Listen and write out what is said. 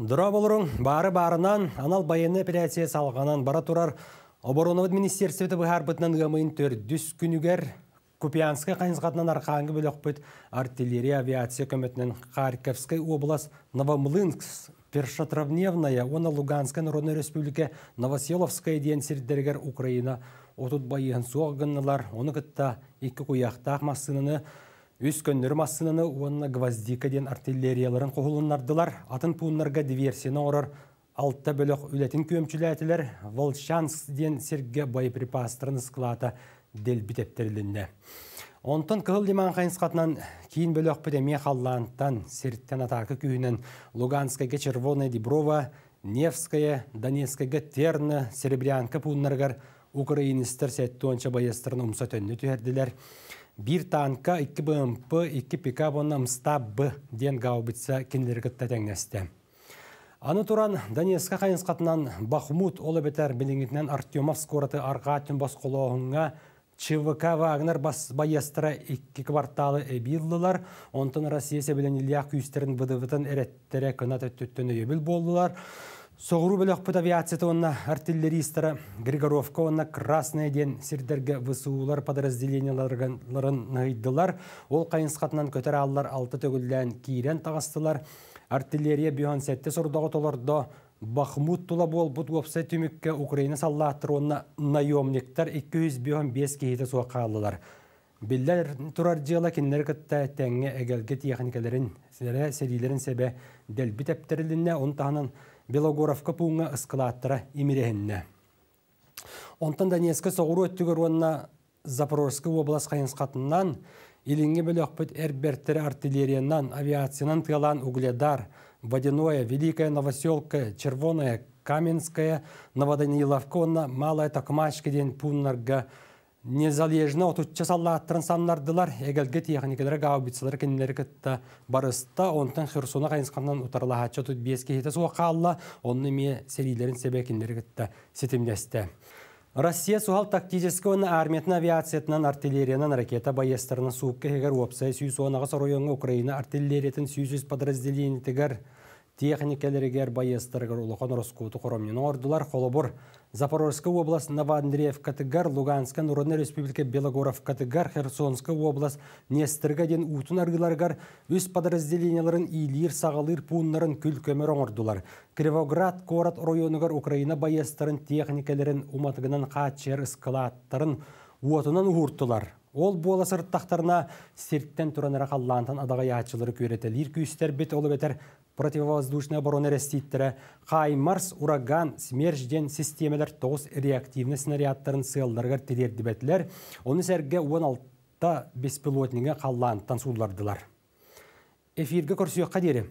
Дұра болырың бары барынан анал байыны операция салғанан бара тұрар Оборонавыд министерстветі бұғар бұтынан ғамын түрдіс күнігер Купянска қатынан арқаңы бөлі артиллерия авиация көметінің Харьковскай облас Новомлынкс Першатравневная, оны Луганская Народная Республика, Новоселовская ден сердергер Украина. Отут байығын соғығынылар, оны күтті екі көяқтақ массынаны Үскөннөр көннөр массынаны уонна гвоздикаден артиллерияларын қоғылыннардылар, атын пуыннарға диверсияна орыр, алтта бөлік үлетін көмчіләтілер, Волчансден серге припастырын склата дел бітептерілінді. Онтон кыл лиман қайынсқатынан кейін бөлік пөдеме қалланттан серттен атақы күйінен Луганская Червоная Диброва, Невская, Донецкая Терны, Серебрянка пуыннарғар Украинистер сәтті онша байыстырын ұмса Бир танка, икки 2 икки пикап онна б ден гаубица киндергітті тәңнәсті. Аны туран Донецка қайынсқатынан Бахмут олы бетер білінгетінен Артемов скораты арға түн қолуығынға ЧВК Вагнер бас баястыра икки кварталы эбиллылар, онтын Россия себелен Илья күйістерін бұдывытын әреттері күнат өттөттөні ебіл болдылар. Соғыру бөлөкпіт авиацията онна артиллеристары Григоровка онна Красная ден сирдерге высуулар подразделенияларын нығыддылар. Ол қайынсқатынан көтер аллар алты төгілден кейрен тағыстылар. Артиллерия бүйон сәтті сұрдағы толарды Бахмут тула бол бұт өпсі түмікке Украина саллаттыр наемниктар 200 бүйон 5 кейті суаққа алылар. Биллер турар киннер кытта тәңге әгелге техникаларын, сәрилерін сәбе дәлбі тәптеріліне он тағынан Белогоровка пуңа ысқылаттыра имерехінне. Онтан Донецкі соғыру өттігі онына Запорожскі облас қайынсқатынан білі бөлөкпөт әрберттері артиллериядан, авиациянан тылан Угледар, Водяное, Великая Новоселка, Червоная, Каменская, Новоданиловка, Малая Токмачка ден пуннарга Незалежна отут часалла трансаннардылар эгелге техникалар гаубицалар, кеннер кетті барыста онтан Херсона қайынсқаннан утарлаға чотут беске хете суақалла онны ме селилерин себе кеннер кетті сетимдесті. Россия суғал тактического армиятын авиациятынан артиллерияның ракета байестарынан суыққа егер опсай сүйсуанаға саройыңы Украина артиллериятын сүйсіз техникелерігер байыстырғыр ұлықан Роскуту құромнен ордылар холобор Запорожская область, Новоандреевка, Тыгар, Луганская, Народная республика, Белогоров, Катыгар, Херсонская область, Нестіргаден, Утын аргыларгар, өз подразделенияларын илир, сағалыр, пунларын күл көмір оңырдылар. Кривоград, Корат, Ройонығар, Украина байыстырын техникаларын ұматығынан қатшер складтарын ұтынан ұғырттылар. Ол боласыр тақтарына серттен тұранырақ аллантан адағай ачылары көретелер күйістер бет олып бетер противовоздушной обороны раститтері, Хай Марс ураган смержден системелер тоғыз реактивный снарядтарын сыялдарға тілер дебетлер, оны сәрге 16-та беспилотнигі қаллан тансулардылар. Эфирге көрсуе қадері.